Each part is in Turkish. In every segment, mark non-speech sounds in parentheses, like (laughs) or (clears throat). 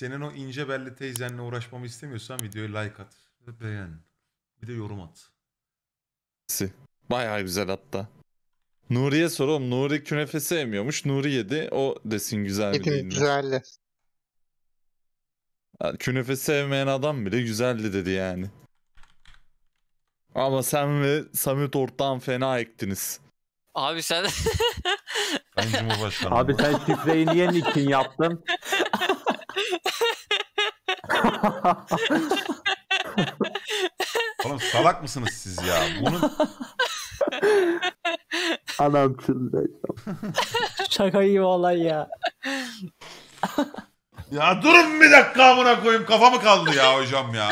Senin o ince belli teyzenle uğraşmamı istemiyorsan videoyu like at. Ve beğen. Bir de yorum at. Si, Bayağı güzel hatta. Nuri'ye soralım. Nuri künefe sevmiyormuş. Nuri yedi. O desin güzel mi değil mi? güzeldi. Künefe sevmeyen adam bile güzeldi dedi yani. Ama sen ve Samet ortağın fena ektiniz. Abi sen Ben Cumhurbaşkanı Abi sen şifreyi niye nikin yaptın? (laughs) (laughs) Oğlum salak mısınız siz ya? Bunun... Anam çıldıracağım. Şaka gibi olay ya. Ya durun bir dakika amına koyayım kafa mı kaldı ya hocam ya.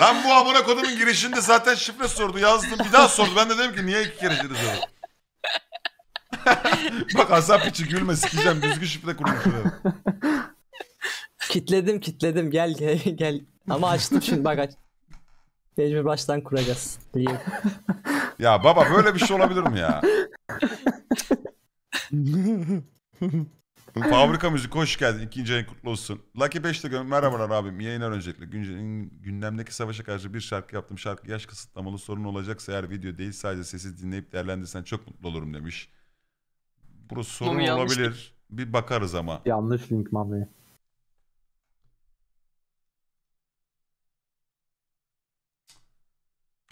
Lan bu amına kodumun girişinde zaten şifre sordu yazdım bir daha sordu. Ben de dedim ki niye iki kere şifre (laughs) Bak Hasan piçi gülme sikeceğim düzgün şifre kurmuş kitledim kitledim gel gel (laughs) gel. Ama açtım şimdi bak aç. Mecbur baştan kuracağız. Diyeyim. (laughs) Ya baba böyle bir şey olabilir mi ya? (laughs) Fabrika Müzik hoş geldin. İkinci ayın kutlu olsun. Lucky 5'te gö- merhabalar abim. Yayınlar öncelikle. Gün- gündemdeki savaşa karşı bir şarkı yaptım. Şarkı yaş kısıtlamalı sorun olacaksa eğer video değil sadece sesi dinleyip değerlendirsen çok mutlu olurum demiş. Burası sorun olabilir. Bir bakarız ama. Yanlış link mami.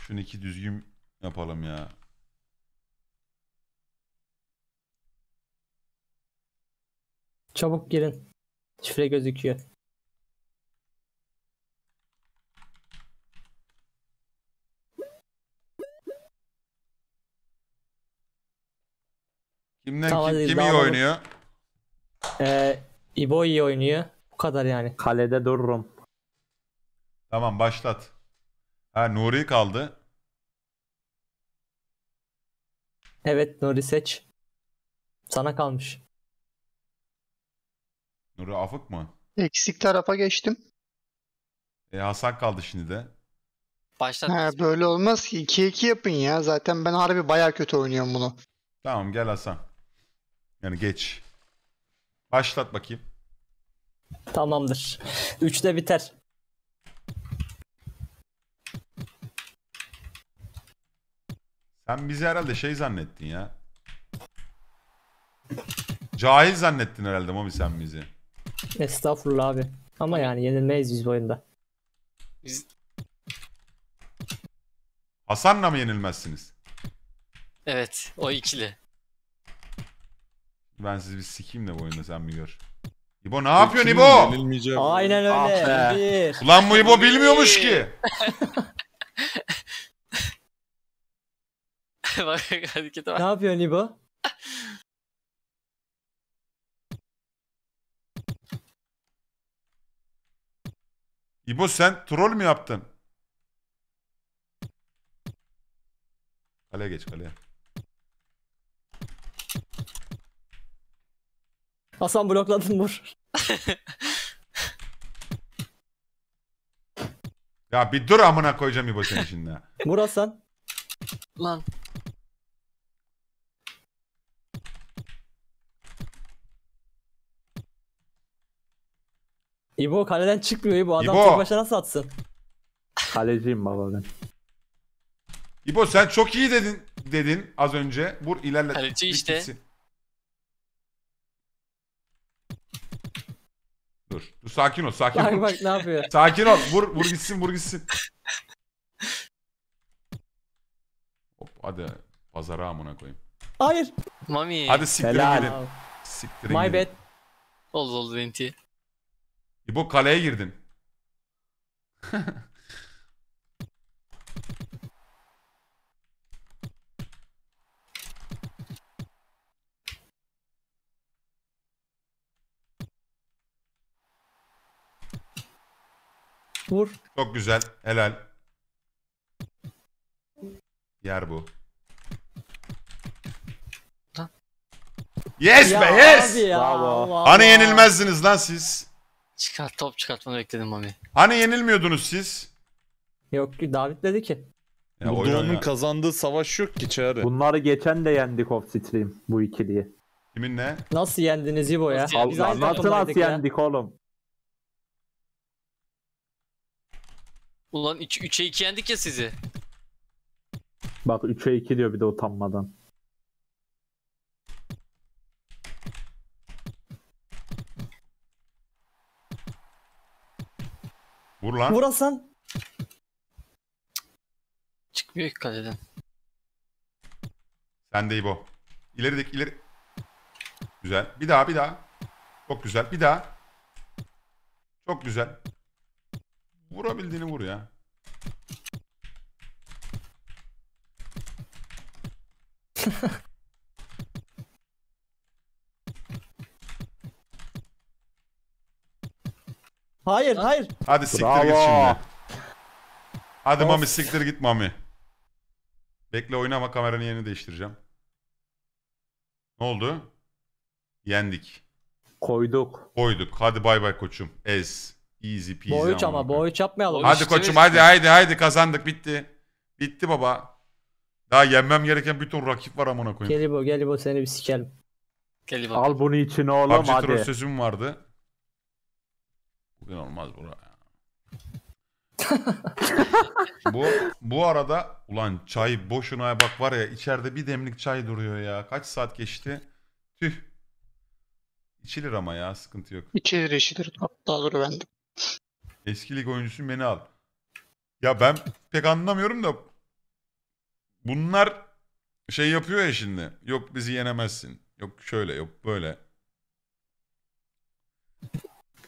Şunu iki düzgün yapalım ya. Çabuk girin. Şifre gözüküyor. Kimden Tamam, kim, kim iyi oynuyor? Ee, İbo iyi oynuyor. Bu kadar yani. Kalede dururum. Tamam başlat. Ha Nuri kaldı. Evet Nuri seç. Sana kalmış. Nuri Afık mı? Eksik tarafa geçtim. E, Hasan kaldı şimdi de. Başlat. Ha, böyle olmaz ki. 2-2 yapın ya. Zaten ben harbi baya kötü oynuyorum bunu. Tamam gel Hasan. Yani geç. Başlat bakayım. Tamamdır. Üçte biter. Sen bizi herhalde şey zannettin ya. Cahil zannettin herhalde Mami sen bizi. Estağfurullah abi. Ama yani yenilmeyiz biz bu oyunda. Biz... Hasan'la mı yenilmezsiniz? Evet o ikili. Ben sizi bir sikeyim de bu oyunda sen bir gör. İbo ne yapıyorsun İbo? Yenilmeyeceğim. Aynen öyle. Ah Ulan bu İbo bilmiyormuş ki. (laughs) (laughs) bak harekete bak. Ne yapıyor Nibo? İbo sen troll mü yaptın? Kaleye geç kaleye. Hasan blokladın vur. Ya bir dur amına koyacağım İbo senin şimdi. Vur Hasan. Lan İbo kaleden çıkmıyor İbo. Adam İbo. tek başına nasıl atsın? Kaleciyim baba ben. İbo sen çok iyi dedin dedin az önce. bur ilerle. Kaleci işte. Dur. Dur sakin ol sakin Bak ol. bak ne yapıyor. (laughs) Sakin ol. Vur vur gitsin vur gitsin. Hop hadi pazara amına koyayım. Hayır. Mami. Hadi siktirin Helal. gidin. Siktirin My gidin. bad. Oldu oldu Venti. İbo e kaleye girdin. (laughs) Vur. Çok güzel. Helal. Yer bu. Yes be yes. Bravo. Hani yenilmezdiniz lan siz. Çıkart top çıkartmanı bekledim Mami. Hani yenilmiyordunuz siz? Yok ki David dedi ki. Ya Bu Doğu'nun kazandığı savaş yok ki çare. Bunları geçen de yendik off stream bu ikiliyi. Kimin ne? Nasıl yendiniz İbo ya? Nasıl, Biz nasıl, nasıl, nasıl yendik oğlum? Ulan 3'e 2 yendik ya sizi. Bak 3'e 2 diyor bir de utanmadan. Vur lan. Vur Çıkmıyor ki kaleden. Sen de İbo. İlerideki ileri. Güzel. Bir daha bir daha. Çok güzel. Bir daha. Çok güzel. Vurabildiğini vur ya. (laughs) Hayır hayır. Hadi siktir git şimdi. Hadi Of. Mami siktir git Mami. Bekle oynama kameranın yerini değiştireceğim. Ne oldu? Yendik. Koyduk. Koyduk. Hadi bay bay koçum. Ez. Easy peasy. Boy 3 ama amına koyayım. boy 3 yapmayalım. Hadi İşte- koçum hadi hadi, hadi kazandık bitti. Bitti baba. Daha yenmem gereken bütün rakip var amına koyayım. Gelibo gelibo seni bir sikerim. Gel Al bunu için oğlum PUBG Troll sözüm vardı. Bugün olmaz bura. (laughs) bu, bu arada ulan çay boşuna bak var ya içeride bir demlik çay duruyor ya. Kaç saat geçti? Tüh. İçilir ama ya sıkıntı yok. İçilir içilir. Hatta dur bende. Eski lig oyuncusu beni al. Ya ben pek anlamıyorum da bunlar şey yapıyor ya şimdi. Yok bizi yenemezsin. Yok şöyle yok böyle.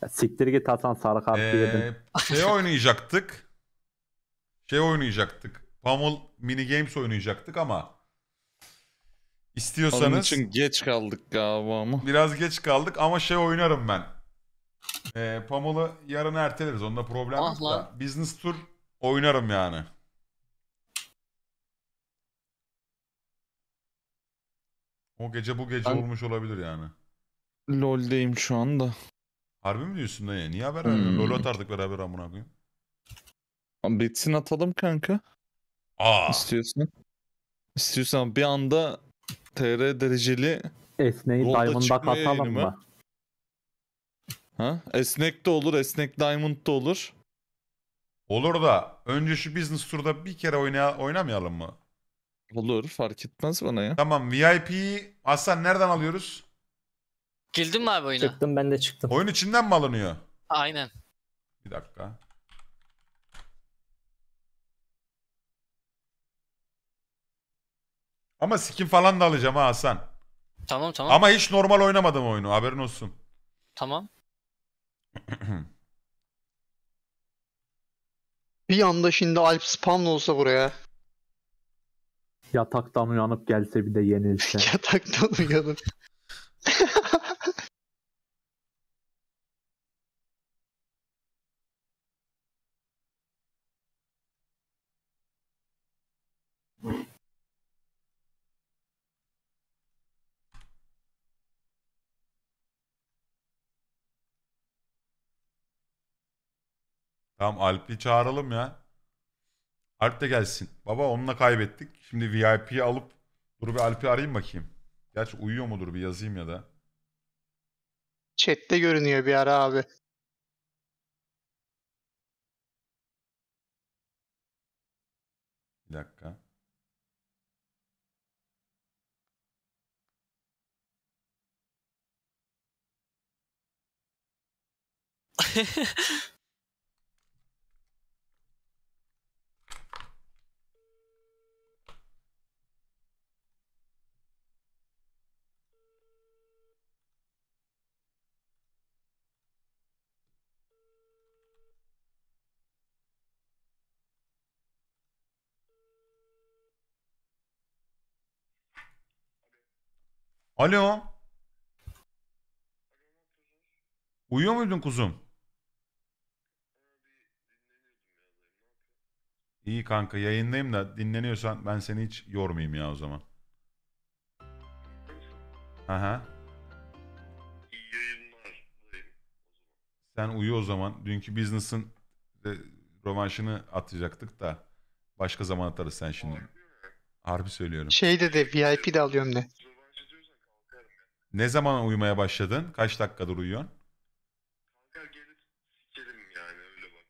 Ya siktir git Hasan sarı kart Ee, şey (laughs) oynayacaktık. Şey oynayacaktık. Pamul mini games oynayacaktık ama istiyorsanız Onun için geç kaldık galiba ama. biraz geç kaldık ama şey oynarım ben. Ee, Pamul'u yarın erteleriz. Onda problem ah yok da. lan. Business Tour oynarım yani. O gece bu gece Ben- olmuş olabilir yani. LoL'deyim şu anda. Harbi mi diyorsun da ya? Niye haber vermiyorsun? Hmm. LoL atardık beraber amına koyayım. Ama bitsin atalım kanka. Aa. İstiyorsan. İstiyorsan bir anda TR dereceli Esneyi Rolda Diamond'a katalım mı? mı? Ha? Esnek de olur, esnek Diamond da olur. Olur da önce şu business tourda bir kere oyna oynamayalım mı? Olur, fark etmez bana ya. Tamam VIP'yi Aslan nereden alıyoruz? Girdin mi abi oyuna? Çıktım ben de çıktım. Oyun içinden mi alınıyor? Aynen. Bir dakika. Ama skin falan da alacağım ha Hasan. Tamam tamam. Ama hiç normal oynamadım oyunu haberin olsun. Tamam. (clears throat) Bir anda şimdi Alp spamlı olsa buraya. Yataktan uyanıp gelse bir de yenilse. (laughs) Yataktan uyanıp. Tamam Alp'i çağıralım ya. Alp de gelsin. Baba onunla kaybettik. Şimdi VIP'yi alıp dur bir Alp'i arayayım bakayım. Gerçi uyuyor mudur bir yazayım ya da. Chat'te görünüyor bir ara abi. Bir dakika. (laughs) Alo. Uyuyor muydun kuzum? İyi kanka yayındayım da dinleniyorsan ben seni hiç yormayayım ya o zaman. Aha. Sen uyu o zaman. Dünkü business'ın e, rövanşını atacaktık da başka zaman atarız sen şimdi. Harbi söylüyorum. Şey dedi VIP de alıyorum de. Ne zaman uyumaya başladın? Kaç dakikadır uyuyorsun? Kanka geri sikerim yani öyle bak.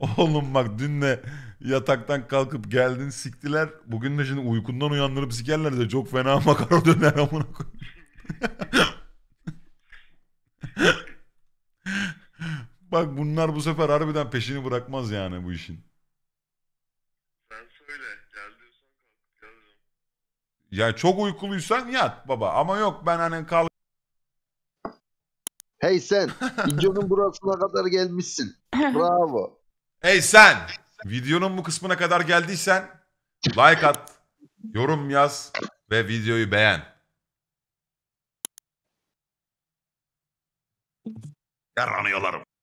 (laughs) Oğlum bak dünle yataktan kalkıp geldin siktiler. Bugün de şimdi uykundan uyandırıp sikerler de çok fena (laughs) makara döner amına (laughs) Bak bunlar bu sefer harbiden peşini bırakmaz yani bu işin. Sen söyle. Ya çok uykuluysan yat baba ama yok ben hani kalk Hey sen, videonun burasına kadar gelmişsin. Bravo. Hey sen, videonun bu kısmına kadar geldiysen like at, yorum yaz ve videoyu beğen. Yaranıyorlarım.